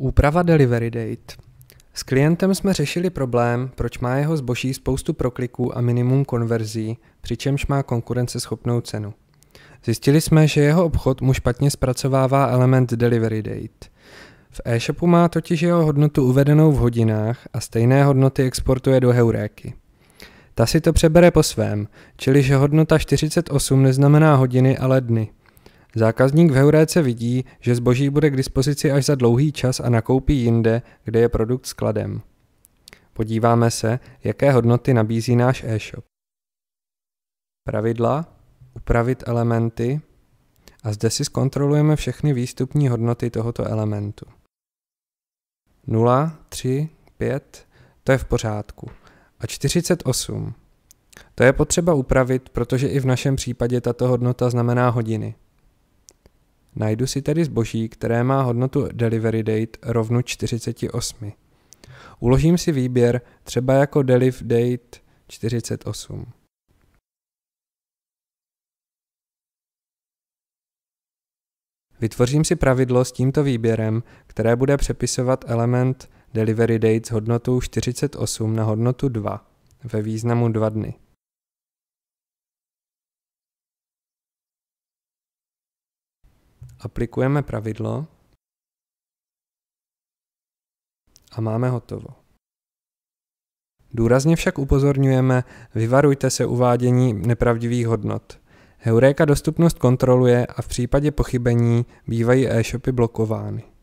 Úprava Delivery Date S klientem jsme řešili problém, proč má jeho zboží spoustu prokliků a minimum konverzí, přičemž má konkurenceschopnou cenu. Zjistili jsme, že jeho obchod mu špatně zpracovává element Delivery Date. V e-shopu má totiž jeho hodnotu uvedenou v hodinách a stejné hodnoty exportuje do Heuréky. Ta si to přebere po svém, čili že hodnota 48 neznamená hodiny, ale dny. Zákazník v Heuréce vidí, že zboží bude k dispozici až za dlouhý čas a nakoupí jinde, kde je produkt skladem. Podíváme se, jaké hodnoty nabízí náš e-shop. Pravidla, upravit elementy a zde si zkontrolujeme všechny výstupní hodnoty tohoto elementu. 0, 3, 5, to je v pořádku. A 48. To je potřeba upravit, protože i v našem případě tato hodnota znamená hodiny. Najdu si tedy zboží, které má hodnotu delivery date rovnu 48. Uložím si výběr třeba jako deliv date 48. Vytvořím si pravidlo s tímto výběrem, které bude přepisovat element delivery date s hodnotou 48 na hodnotu 2 ve významu 2 dny. aplikujeme pravidlo a máme hotovo. Důrazně však upozorňujeme, vyvarujte se uvádění nepravdivých hodnot. Heuréka dostupnost kontroluje a v případě pochybení bývají e-shopy blokovány.